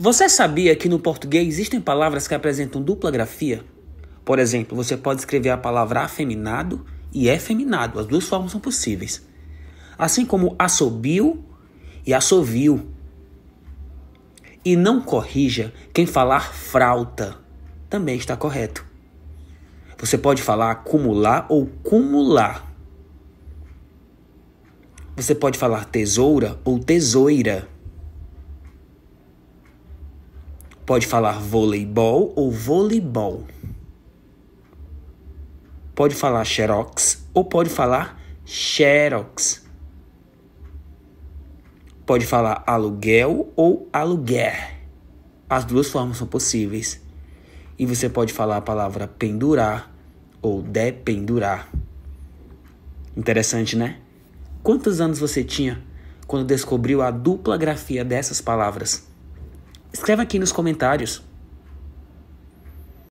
Você sabia que no português existem palavras que apresentam dupla grafia? Por exemplo, você pode escrever a palavra afeminado e efeminado, as duas formas são possíveis. Assim como assobio e assovio. E não corrija quem falar frauta, também está correto. Você pode falar acumular ou cumular. Você pode falar tesoura ou tesoira. Pode falar voleibol ou voleibol. Pode falar xerox ou pode falar xerox. Pode falar aluguel ou aluguer. As duas formas são possíveis. E você pode falar a palavra pendurar ou dependurar. Interessante, né? Quantos anos você tinha quando descobriu a dupla grafia dessas palavras? Escreva aqui nos comentários.